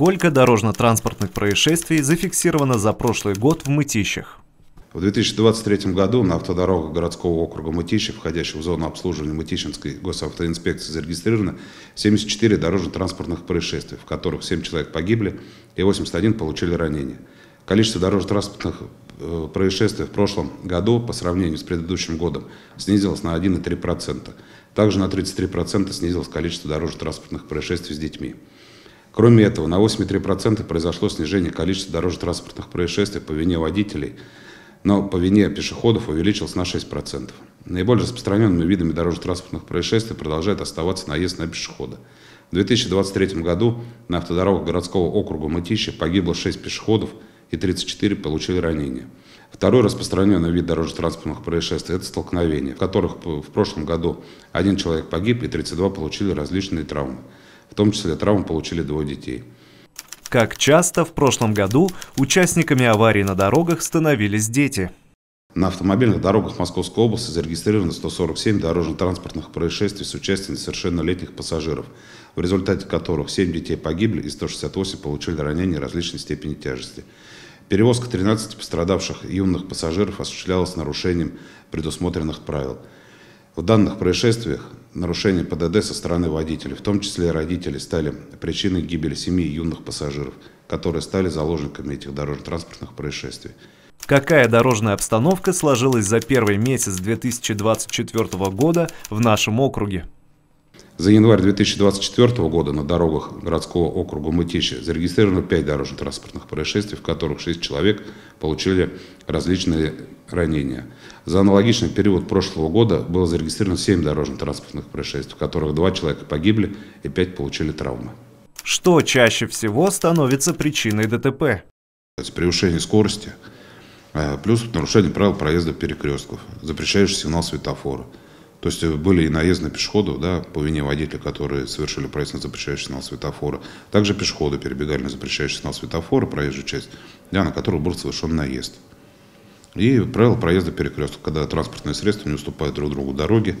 Сколько дорожно-транспортных происшествий зафиксировано за прошлый год в Мытищах? В 2023 году на автодорогах городского округа Мытищи, входящих в зону обслуживания Мытищинской госавтоинспекции, зарегистрировано 74 дорожно-транспортных происшествий, в которых 7 человек погибли и 81 получили ранения. Количество дорожно-транспортных э, происшествий в прошлом году по сравнению с предыдущим годом снизилось на 1,3%. Также на 33% снизилось количество дорожно-транспортных происшествий с детьми. Кроме этого, на 83% произошло снижение количества дорожно-транспортных происшествий по вине водителей, но по вине пешеходов увеличилось на 6%. Наиболее распространенными видами дорожно-транспортных происшествий продолжает оставаться наезд на пешехода. В 2023 году на автодорогах городского округа Мытищи погибло 6 пешеходов и 34 получили ранения. Второй распространенный вид дорожно-транспортных происшествий – это столкновения, в которых в прошлом году один человек погиб и 32 получили различные травмы в том числе травму получили двое детей. Как часто в прошлом году участниками аварий на дорогах становились дети. На автомобильных дорогах Московской области зарегистрировано 147 дорожно-транспортных происшествий с участием совершеннолетних пассажиров, в результате которых 7 детей погибли и 168 получили ранения различной степени тяжести. Перевозка 13 пострадавших юных пассажиров осуществлялась нарушением предусмотренных правил – в данных происшествиях нарушение ПДД со стороны водителей, в том числе и родителей, стали причиной гибели семьи юных пассажиров, которые стали заложниками этих дорожно-транспортных происшествий. Какая дорожная обстановка сложилась за первый месяц 2024 года в нашем округе? За январь 2024 года на дорогах городского округа Мытищи зарегистрировано 5 дорожно-транспортных происшествий, в которых 6 человек получили различные ранения. За аналогичный период прошлого года было зарегистрировано 7 дорожно-транспортных происшествий, в которых 2 человека погибли и 5 получили травмы. Что чаще всего становится причиной ДТП? Превышение скорости, э, плюс нарушение правил проезда перекрестков, запрещающий сигнал светофора. То есть э, были и наезды на пешеходов да, по вине водителя, которые совершили проезд на запрещающий сигнал светофора. Также пешеходы перебегали на запрещающий сигнал светофора, проезжую часть, да, на которую был совершен наезд. И правила проезда перекрестков, когда транспортные средства не уступают друг другу дороги,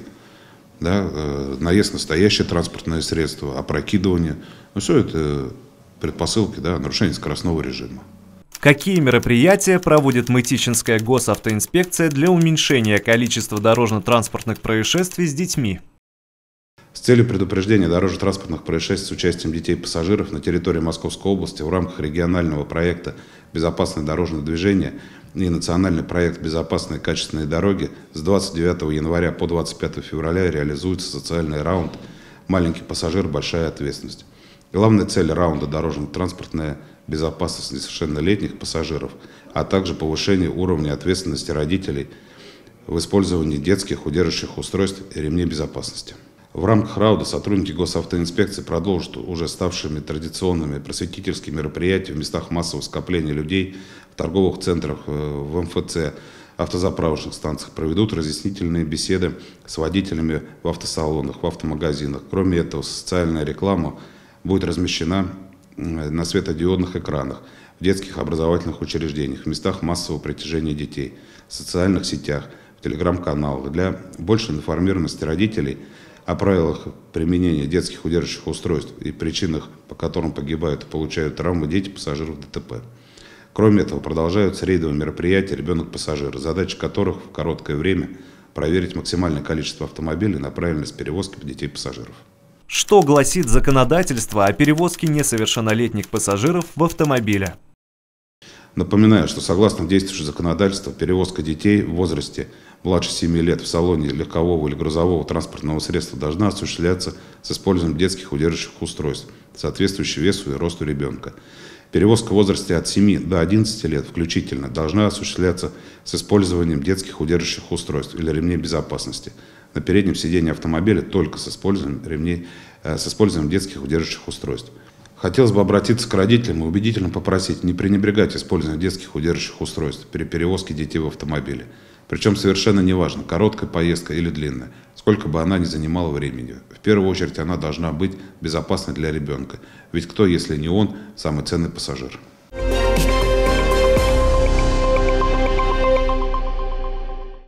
да, э, наезд на стоящее транспортное средство, опрокидывание. Ну, все это предпосылки, да, нарушения скоростного режима. Какие мероприятия проводит Мытищинская госавтоинспекция для уменьшения количества дорожно-транспортных происшествий с детьми? С целью предупреждения дорожно-транспортных происшествий с участием детей-пассажиров на территории Московской области в рамках регионального проекта «Безопасное дорожное движение» и национальный проект «Безопасные качественные дороги» с 29 января по 25 февраля реализуется социальный раунд «Маленький пассажир. Большая ответственность». Главная цель раунда дорожно-транспортная безопасность несовершеннолетних пассажиров, а также повышение уровня ответственности родителей в использовании детских удерживающих устройств и ремней безопасности. В рамках рауда сотрудники госавтоинспекции продолжат уже ставшими традиционными просветительские мероприятия в местах массового скопления людей, в торговых центрах, э, в МФЦ, автозаправочных станциях, проведут разъяснительные беседы с водителями в автосалонах, в автомагазинах. Кроме этого, социальная реклама будет размещена на светодиодных экранах, в детских образовательных учреждениях, в местах массового притяжения детей, в социальных сетях, в телеграм-каналах. Для большей информированности родителей – о правилах применения детских удерживающих устройств и причинах, по которым погибают и получают травмы дети пассажиров ДТП. Кроме этого, продолжаются рейдовые мероприятия «Ребенок-пассажир», задача которых в короткое время проверить максимальное количество автомобилей на правильность перевозки детей-пассажиров. Что гласит законодательство о перевозке несовершеннолетних пассажиров в автомобиле? Напоминаю, что согласно действующему законодательству, перевозка детей в возрасте младше 7 лет в салоне легкового или грузового транспортного средства должна осуществляться с использованием детских удерживающих устройств, соответствующих весу и росту ребенка. Перевозка в возрасте от 7 до 11 лет включительно должна осуществляться с использованием детских удерживающих устройств или ремней безопасности. На переднем сидении автомобиля только с использованием, ремней, э, с использованием детских удерживающих устройств. Хотелось бы обратиться к родителям и убедительно попросить не пренебрегать использованием детских удерживающих устройств при перевозке детей в автомобиле. Причем совершенно неважно, короткая поездка или длинная, сколько бы она ни занимала времени. В первую очередь она должна быть безопасной для ребенка. Ведь кто, если не он, самый ценный пассажир?